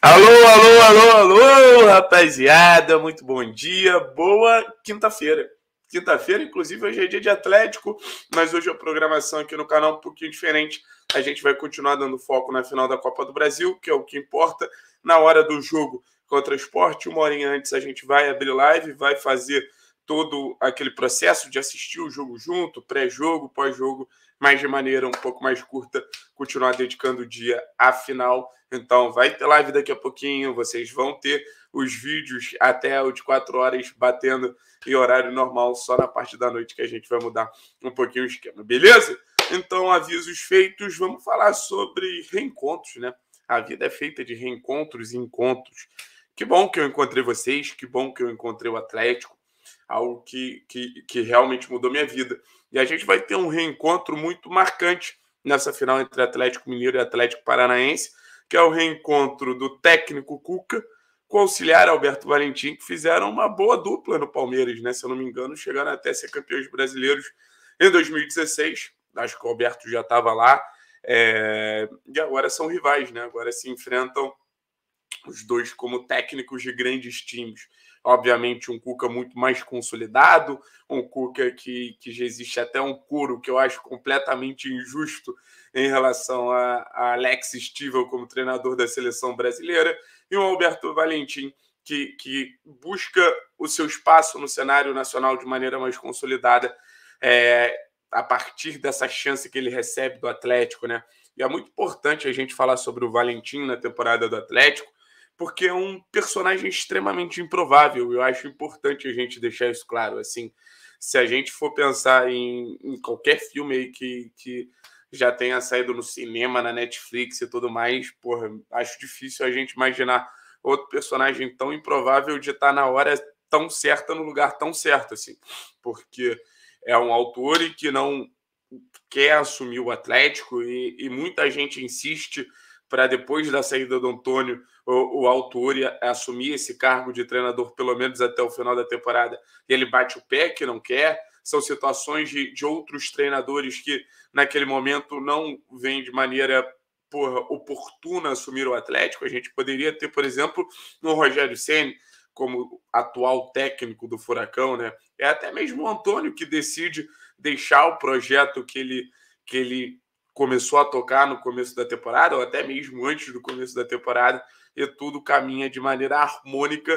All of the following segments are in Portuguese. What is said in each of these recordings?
Alô, alô, alô, alô, rapaziada, muito bom dia, boa quinta-feira. Quinta-feira, inclusive, hoje é dia de Atlético, mas hoje é a programação aqui no canal é um pouquinho diferente. A gente vai continuar dando foco na final da Copa do Brasil, que é o que importa. Na hora do jogo contra o esporte, uma horinha antes a gente vai abrir live, vai fazer todo aquele processo de assistir o jogo junto, pré-jogo, pós-jogo, mas de maneira um pouco mais curta, continuar dedicando o dia à final. Então, vai ter live daqui a pouquinho, vocês vão ter os vídeos até o de 4 horas batendo em horário normal, só na parte da noite que a gente vai mudar um pouquinho o esquema, beleza? Então, avisos feitos, vamos falar sobre reencontros, né? A vida é feita de reencontros e encontros. Que bom que eu encontrei vocês, que bom que eu encontrei o Atlético, algo que, que, que realmente mudou minha vida. E a gente vai ter um reencontro muito marcante nessa final entre Atlético Mineiro e Atlético Paranaense, que é o reencontro do técnico Cuca com o auxiliar Alberto Valentim, que fizeram uma boa dupla no Palmeiras, né? Se eu não me engano, chegaram até ser campeões brasileiros em 2016. Acho que o Alberto já estava lá. É... E agora são rivais, né? Agora se enfrentam os dois como técnicos de grandes times obviamente, um Cuca muito mais consolidado, um Cuca que, que já existe até um curo que eu acho completamente injusto em relação a, a Alex Stivel como treinador da seleção brasileira, e um Alberto Valentim que, que busca o seu espaço no cenário nacional de maneira mais consolidada. É, a partir dessa chance que ele recebe do Atlético, né? E é muito importante a gente falar sobre o Valentim na temporada do Atlético, porque é um personagem extremamente improvável. Eu acho importante a gente deixar isso claro. Assim, se a gente for pensar em, em qualquer filme aí que, que já tenha saído no cinema, na Netflix e tudo mais, porra, acho difícil a gente imaginar outro personagem tão improvável de estar na hora tão certa no lugar tão certo, assim, porque é um autor e que não quer assumir o Atlético e, e muita gente insiste para depois da saída do Antônio, o, o Alturi assumir esse cargo de treinador, pelo menos até o final da temporada, e ele bate o pé que não quer. São situações de, de outros treinadores que, naquele momento, não vêm de maneira porra, oportuna assumir o Atlético. A gente poderia ter, por exemplo, no Rogério Senna, como atual técnico do Furacão, né? É até mesmo o Antônio que decide deixar o projeto que ele, que ele começou a tocar no começo da temporada, ou até mesmo antes do começo da temporada, e tudo caminha de maneira harmônica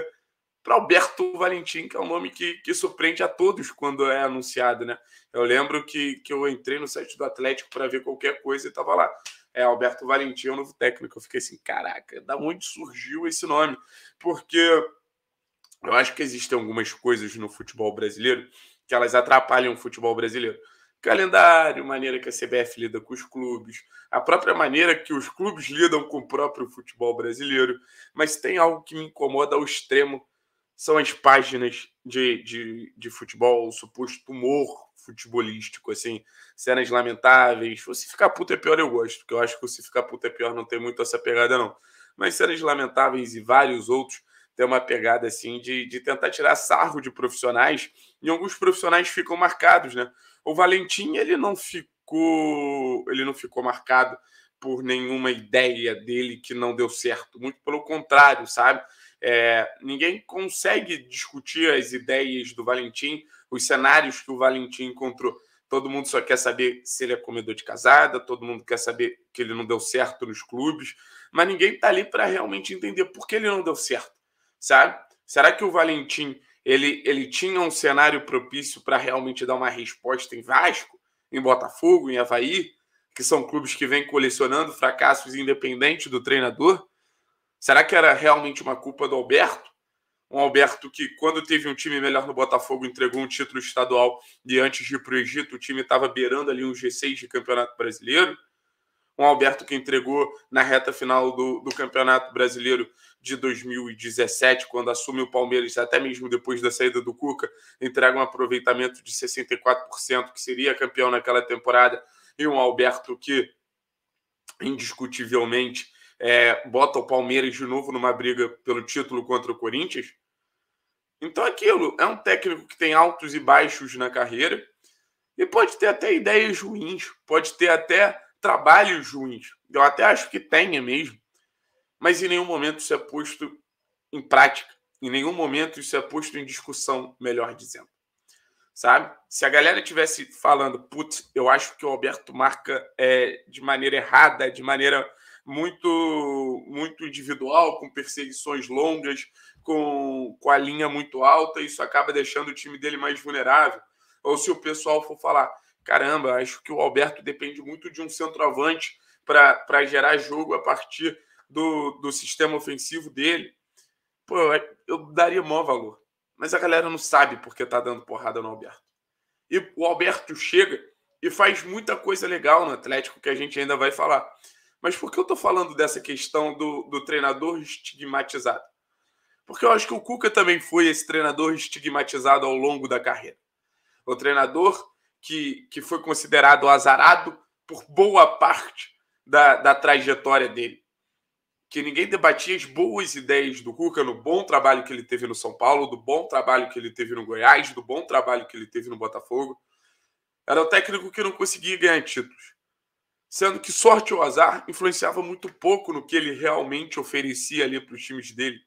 para Alberto Valentim, que é um nome que, que surpreende a todos quando é anunciado, né? Eu lembro que, que eu entrei no site do Atlético para ver qualquer coisa e tava lá. É, Alberto Valentim é o novo técnico. Eu fiquei assim, caraca, da onde surgiu esse nome? Porque eu acho que existem algumas coisas no futebol brasileiro que elas atrapalham o futebol brasileiro calendário, maneira que a CBF lida com os clubes, a própria maneira que os clubes lidam com o próprio futebol brasileiro. Mas tem algo que me incomoda ao extremo: são as páginas de, de, de futebol, o suposto humor futebolístico, assim, cenas lamentáveis. Se ficar puto é pior, eu gosto, porque eu acho que se ficar puto é pior não tem muito essa pegada, não. Mas cenas lamentáveis e vários outros tem uma pegada assim de, de tentar tirar sarro de profissionais e alguns profissionais ficam marcados, né? O Valentim ele não ficou, ele não ficou marcado por nenhuma ideia dele que não deu certo. Muito pelo contrário, sabe? É, ninguém consegue discutir as ideias do Valentim, os cenários que o Valentim encontrou. Todo mundo só quer saber se ele é comedor de casada, todo mundo quer saber que ele não deu certo nos clubes, mas ninguém está ali para realmente entender por que ele não deu certo, sabe? Será que o Valentim ele, ele tinha um cenário propício para realmente dar uma resposta em Vasco, em Botafogo, em Havaí, que são clubes que vêm colecionando fracassos independente do treinador? Será que era realmente uma culpa do Alberto? Um Alberto que, quando teve um time melhor no Botafogo, entregou um título estadual e antes de ir para o Egito, o time estava beirando ali um G6 de Campeonato Brasileiro? um Alberto que entregou na reta final do, do Campeonato Brasileiro de 2017, quando assume o Palmeiras, até mesmo depois da saída do Cuca, entrega um aproveitamento de 64%, que seria campeão naquela temporada, e um Alberto que, indiscutivelmente, é, bota o Palmeiras de novo numa briga pelo título contra o Corinthians. Então, aquilo é um técnico que tem altos e baixos na carreira e pode ter até ideias ruins, pode ter até trabalhos ruins. Eu até acho que tenha mesmo, mas em nenhum momento isso é posto em prática. Em nenhum momento isso é posto em discussão, melhor dizendo. Sabe? Se a galera tivesse falando, putz, eu acho que o Alberto marca é, de maneira errada, de maneira muito muito individual, com perseguições longas, com, com a linha muito alta, isso acaba deixando o time dele mais vulnerável. Ou se o pessoal for falar, caramba, acho que o Alberto depende muito de um centroavante para gerar jogo a partir do, do sistema ofensivo dele. Pô, eu daria maior valor. Mas a galera não sabe porque tá dando porrada no Alberto. E o Alberto chega e faz muita coisa legal no Atlético que a gente ainda vai falar. Mas por que eu tô falando dessa questão do, do treinador estigmatizado? Porque eu acho que o Cuca também foi esse treinador estigmatizado ao longo da carreira. O treinador que, que foi considerado azarado por boa parte da, da trajetória dele. Que ninguém debatia as boas ideias do Cuca, no bom trabalho que ele teve no São Paulo, do bom trabalho que ele teve no Goiás, do bom trabalho que ele teve no Botafogo. Era o técnico que não conseguia ganhar títulos. Sendo que sorte ou azar influenciava muito pouco no que ele realmente oferecia ali para os times dele.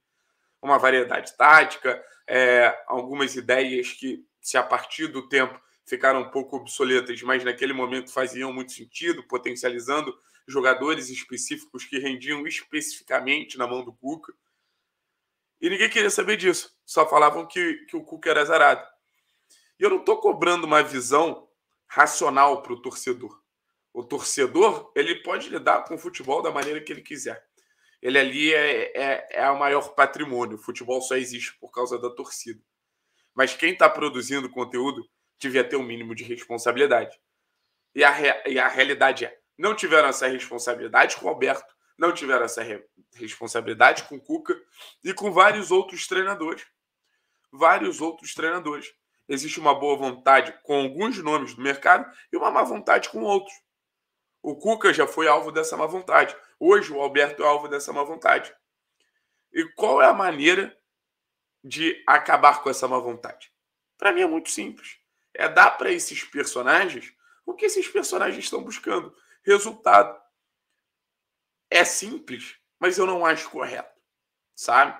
Uma variedade tática, é, algumas ideias que, se a partir do tempo ficaram um pouco obsoletas, mas naquele momento faziam muito sentido, potencializando jogadores específicos que rendiam especificamente na mão do Cuca. E ninguém queria saber disso, só falavam que, que o Cuca era azarado. E eu não estou cobrando uma visão racional para o torcedor. O torcedor ele pode lidar com o futebol da maneira que ele quiser. Ele ali é, é, é o maior patrimônio. O futebol só existe por causa da torcida. Mas quem está produzindo conteúdo devia ter um mínimo de responsabilidade. E a, e a realidade é: não tiveram essa responsabilidade com o Alberto, não tiveram essa re, responsabilidade com o Cuca e com vários outros treinadores. Vários outros treinadores. Existe uma boa vontade com alguns nomes do mercado e uma má vontade com outros. O Cuca já foi alvo dessa má vontade. Hoje o Alberto é alvo dessa má vontade. E qual é a maneira de acabar com essa má vontade? Para mim é muito simples é dar para esses personagens o que esses personagens estão buscando. Resultado. É simples, mas eu não acho correto, sabe?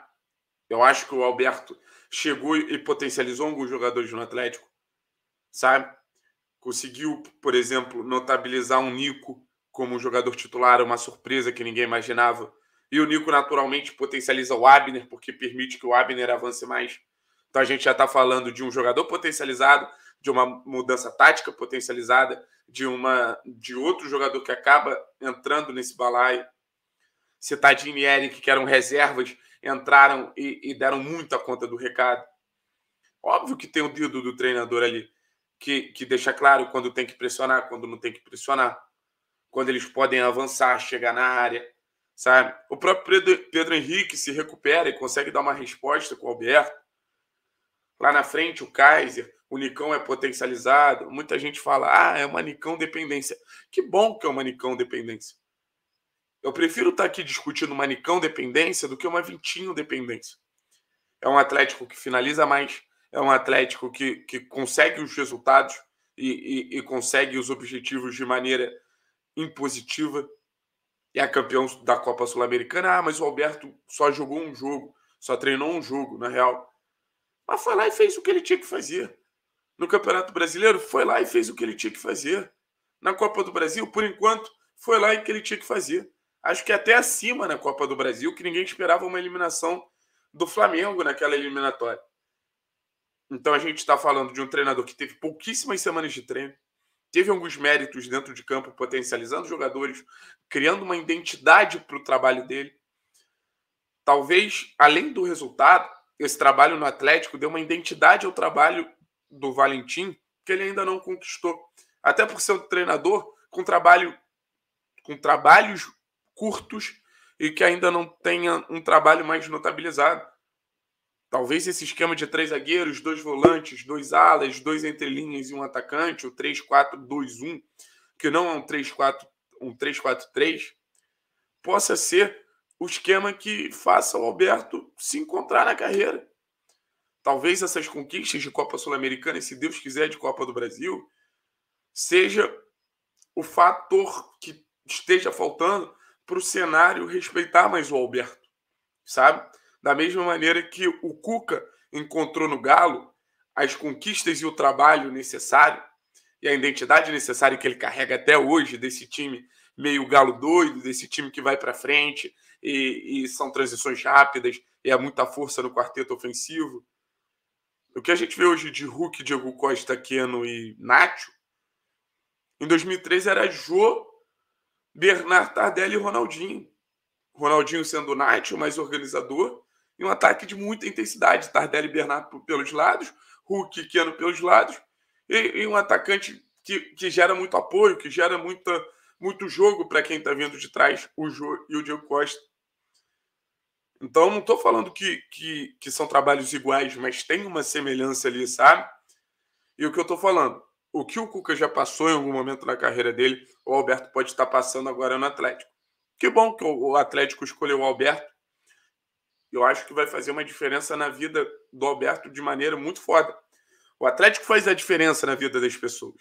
Eu acho que o Alberto chegou e potencializou alguns jogadores no Atlético, sabe? Conseguiu, por exemplo, notabilizar um Nico como um jogador titular, uma surpresa que ninguém imaginava. E o Nico naturalmente potencializa o Abner, porque permite que o Abner avance mais. Então a gente já está falando de um jogador potencializado de uma mudança tática potencializada de uma de outro jogador que acaba entrando nesse balaio. Citadinho e Eric, que eram reservas, entraram e, e, deram muita conta do recado. Óbvio que tem o dedo do treinador ali, que, que deixa claro quando tem que pressionar, quando não tem que pressionar, quando eles podem avançar, chegar na área, sabe? O próprio Pedro, Pedro Henrique se recupera e consegue dar uma resposta com o Alberto. Lá na frente, o Kaiser, o Nicão é potencializado. Muita gente fala, ah, é uma Nicão dependência. Que bom que é uma Nicão dependência. Eu prefiro estar aqui discutindo uma Nicão dependência do que uma Vintinho dependência. É um Atlético que finaliza mais, é um Atlético que, que consegue os resultados e, e, e consegue os objetivos de maneira impositiva. E é campeão da Copa Sul-Americana. Ah, mas o Alberto só jogou um jogo, só treinou um jogo, na real. Mas foi lá e fez o que ele tinha que fazer. No Campeonato Brasileiro, foi lá e fez o que ele tinha que fazer. Na Copa do Brasil, por enquanto, foi lá e que ele tinha que fazer. Acho que até acima na Copa do Brasil, que ninguém esperava uma eliminação do Flamengo naquela eliminatória. Então a gente está falando de um treinador que teve pouquíssimas semanas de treino, teve alguns méritos dentro de campo, potencializando jogadores, criando uma identidade para o trabalho dele. Talvez, além do resultado, esse trabalho no Atlético deu uma identidade ao trabalho do Valentim que ele ainda não conquistou. Até por ser um treinador com trabalho com trabalhos curtos e que ainda não tenha um trabalho mais notabilizado. Talvez esse esquema de três zagueiros, dois volantes, dois alas, dois entrelinhas e um atacante, o 3-4-2-1, que não é um 3-4, um 3-4-3, possa ser o esquema que faça o Alberto se encontrar na carreira. Talvez essas conquistas de Copa Sul-Americana, e se Deus quiser, de Copa do Brasil, seja o fator que esteja faltando para o cenário respeitar mais o Alberto, sabe? Da mesma maneira que o Cuca encontrou no Galo as conquistas e o trabalho necessário e a identidade necessária que ele carrega até hoje desse time meio galo doido, desse time que vai para frente, e, e são transições rápidas e há muita força no quarteto ofensivo. O que a gente vê hoje de Hulk, Diego Costa, Keno e Nacho, em 2013 era Jô, Bernard Tardelli e Ronaldinho. Ronaldinho sendo o Nacho, mais organizador, e um ataque de muita intensidade. Tardelli e Bernard pelos lados, Hulk e Keno pelos lados, e, e um atacante que, que, gera muito apoio, que gera muita, muito jogo para quem está vindo de trás, o Jô e o Diego Costa. Então, não estou falando que, que, que são trabalhos iguais, mas tem uma semelhança ali, sabe? E o que eu estou falando? O que o Cuca já passou em algum momento na carreira dele, o Alberto pode estar passando agora no Atlético. Que bom que o Atlético escolheu o Alberto. Eu acho que vai fazer uma diferença na vida do Alberto de maneira muito foda. O Atlético faz a diferença na vida das pessoas.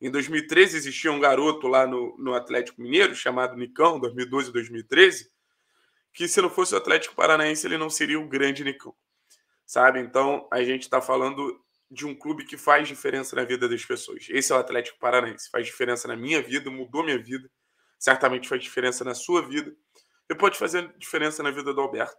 Em 2013 existia um garoto lá no, no Atlético Mineiro chamado Nicão, 2012 e 2013, que se não fosse o Atlético Paranaense, ele não seria o grande Nicão. Sabe? Então, a gente está falando de um clube que faz diferença na vida das pessoas. Esse é o Atlético Paranaense. Faz diferença na minha vida, mudou minha vida. Certamente faz diferença na sua vida. E pode fazer diferença na vida do Alberto.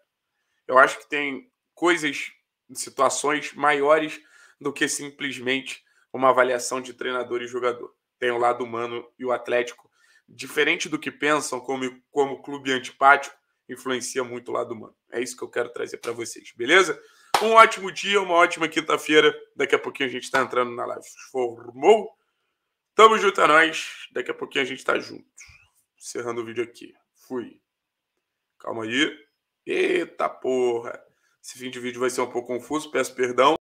Eu acho que tem coisas, situações maiores do que simplesmente uma avaliação de treinador e jogador. Tem o lado humano e o Atlético, diferente do que pensam como, como clube antipático, influencia muito o lado humano. É isso que eu quero trazer para vocês, beleza? Um ótimo dia, uma ótima quinta-feira. Daqui a pouquinho a gente está entrando na live. Formou? Tamo junto a é nós. Daqui a pouquinho a gente está junto. Encerrando o vídeo aqui. Fui. Calma aí. Eita porra. Esse fim de vídeo vai ser um pouco confuso. Peço perdão.